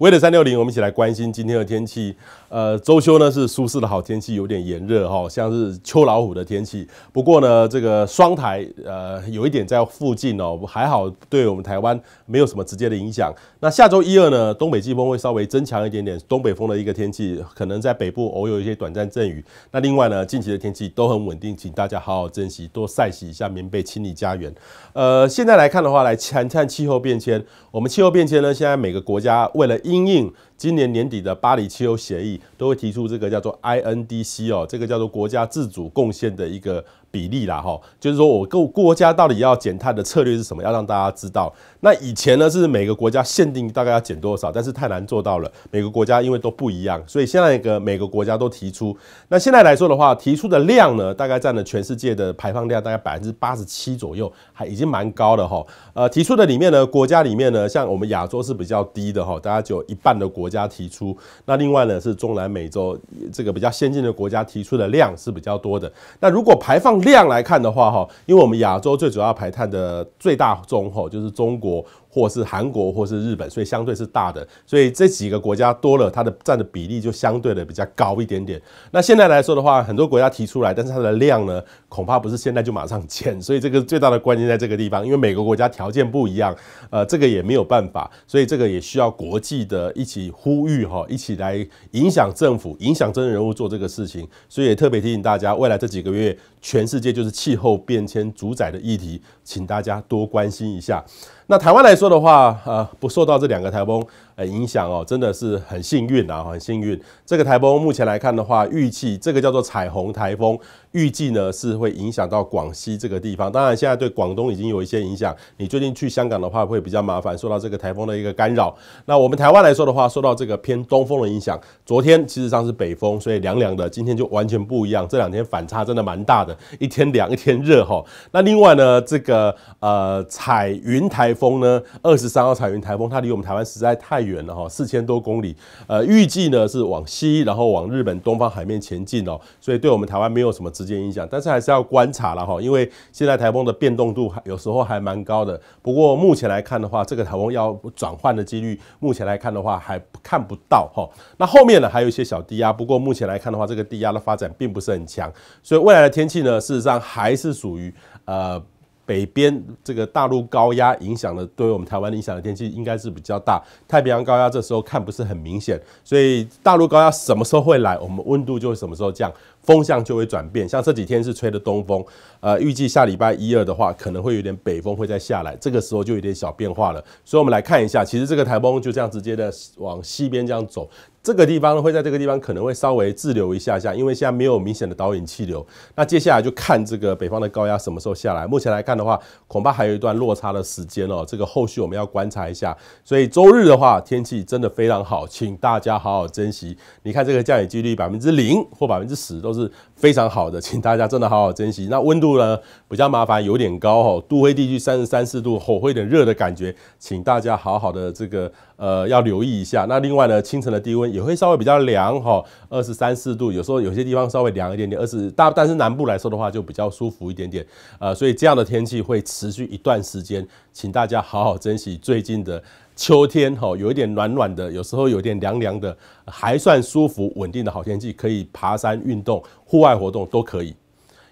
为了三六零，我们一起来关心今天的天气。呃，周休呢是舒适的好天气，有点炎热哈，像是秋老虎的天气。不过呢，这个双台呃有一点在附近哦，还好对我们台湾没有什么直接的影响。那下周一二呢，东北季风会稍微增强一点点，东北风的一个天气，可能在北部偶有一些短暂阵雨。那另外呢，近期的天气都很稳定，请大家好好珍惜，多晒洗一下棉被，清理家园。呃，现在来看的话，来谈谈气候变迁。我们气候变迁呢，现在每个国家为了。应应今年年底的巴黎气候协议，都会提出这个叫做 I N D C 哦，这个叫做国家自主贡献的一个比例啦哈，就是说我各国家到底要减碳的策略是什么，要让大家知道。那以前呢是每个国家限定大概要减多少，但是太难做到了，每个国家因为都不一样，所以现在一个每个国家都提出。那现在来说的话，提出的量呢，大概占了全世界的排放量大概百分之八十七左右，还已经蛮高的哈。呃，提出的里面呢，国家里面呢，像我们亚洲是比较低的哈，大家就。一半的国家提出，那另外呢是中南美洲这个比较先进的国家提出的量是比较多的。那如果排放量来看的话，哈，因为我们亚洲最主要排碳的最大宗哈就是中国。或是韩国，或是日本，所以相对是大的，所以这几个国家多了，它的占的比例就相对的比较高一点点。那现在来说的话，很多国家提出来，但是它的量呢，恐怕不是现在就马上建，所以这个最大的关键在这个地方，因为每个国家条件不一样，呃，这个也没有办法，所以这个也需要国际的一起呼吁哈，一起来影响政府，影响真人物做这个事情。所以也特别提醒大家，未来这几个月，全世界就是气候变迁主宰的议题，请大家多关心一下。那台湾来说的话，呃，不受到这两个台风呃影响哦，真的是很幸运啊，很幸运。这个台风目前来看的话，预计这个叫做彩虹台风，预计呢是会影响到广西这个地方。当然，现在对广东已经有一些影响。你最近去香港的话，会比较麻烦，受到这个台风的一个干扰。那我们台湾来说的话，受到这个偏东风的影响，昨天其实上是北风，所以凉凉的。今天就完全不一样，这两天反差真的蛮大的，一天凉一天热哈。那另外呢，这个呃彩云台。风呢？二十三号彩云台风，它离我们台湾实在太远了哈，四千多公里。呃，预计呢是往西，然后往日本东方海面前进哦，所以对我们台湾没有什么直接影响。但是还是要观察了哈，因为现在台风的变动度有时候还蛮高的。不过目前来看的话，这个台风要转换的几率，目前来看的话还看不到哈。那后面呢，还有一些小低压，不过目前来看的话，这个低压的发展并不是很强，所以未来的天气呢，事实上还是属于呃。北边这个大陆高压影响的，对我们台湾影响的天气应该是比较大。太平洋高压这时候看不是很明显，所以大陆高压什么时候会来，我们温度就会什么时候降。风向就会转变，像这几天是吹的东风，呃，预计下礼拜一二的话，可能会有点北风会再下来，这个时候就有点小变化了。所以，我们来看一下，其实这个台风就这样直接的往西边这样走，这个地方会在这个地方可能会稍微滞留一下下，因为现在没有明显的导引气流。那接下来就看这个北方的高压什么时候下来。目前来看的话，恐怕还有一段落差的时间哦，这个后续我们要观察一下。所以周日的话，天气真的非常好，请大家好好珍惜。你看这个降雨几率百分之零或百分之十都。都是非常好的，请大家真的好好珍惜。那温度呢，比较麻烦，有点高哦，都会地区三十三四度，会有点热的感觉，请大家好好的这个。呃，要留意一下。那另外呢，清晨的低温也会稍微比较凉哈，二十三四度，有时候有些地方稍微凉一点点。二十大，但是南部来说的话，就比较舒服一点点。呃，所以这样的天气会持续一段时间，请大家好好珍惜最近的秋天哈，有一点暖暖的，有时候有点凉凉的，还算舒服稳定的好天气，可以爬山运动、户外活动都可以。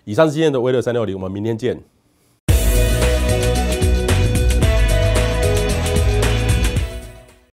以上是今天的微六三六零，我们明天见。